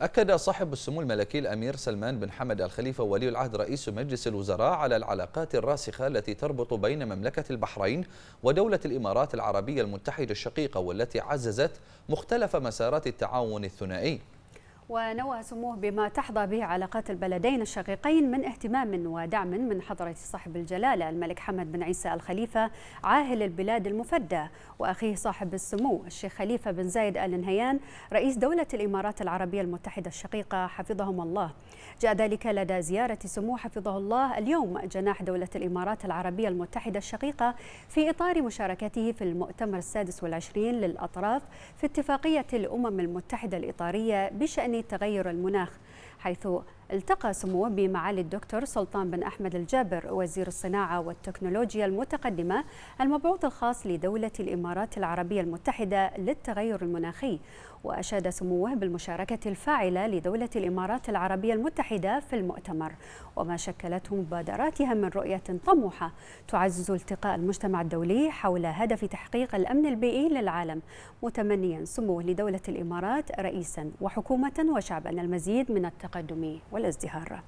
أكد صاحب السمو الملكي الأمير سلمان بن حمد الخليفة ولي العهد رئيس مجلس الوزراء على العلاقات الراسخة التي تربط بين مملكة البحرين ودولة الإمارات العربية المتحدة الشقيقة والتي عززت مختلف مسارات التعاون الثنائي ونوى سموه بما تحظى به علاقات البلدين الشقيقين من اهتمام ودعم من حضرة صاحب الجلالة الملك حمد بن عيسى الخليفة عاهل البلاد المفدى وأخيه صاحب السمو الشيخ خليفة بن زايد آل نهيان رئيس دولة الإمارات العربية المتحدة الشقيقة حفظهم الله جاء ذلك لدى زيارة سمو حفظه الله اليوم جناح دولة الإمارات العربية المتحدة الشقيقة في إطار مشاركته في المؤتمر السادس والعشرين للأطراف في اتفاقية الأمم المتحدة الإطارية بشأن تغير المناخ حيث التقى سموه بمعالي الدكتور سلطان بن أحمد الجابر وزير الصناعة والتكنولوجيا المتقدمة المبعوث الخاص لدولة الإمارات العربية المتحدة للتغير المناخي وأشاد سموه بالمشاركة الفاعلة لدولة الإمارات العربية المتحدة في المؤتمر وما شكلته مبادراتها من رؤية طموحة تعزز التقاء المجتمع الدولي حول هدف تحقيق الأمن البيئي للعالم متمنيا سموه لدولة الإمارات رئيسا وحكومة وشعبا المزيد من التقدم والازدهار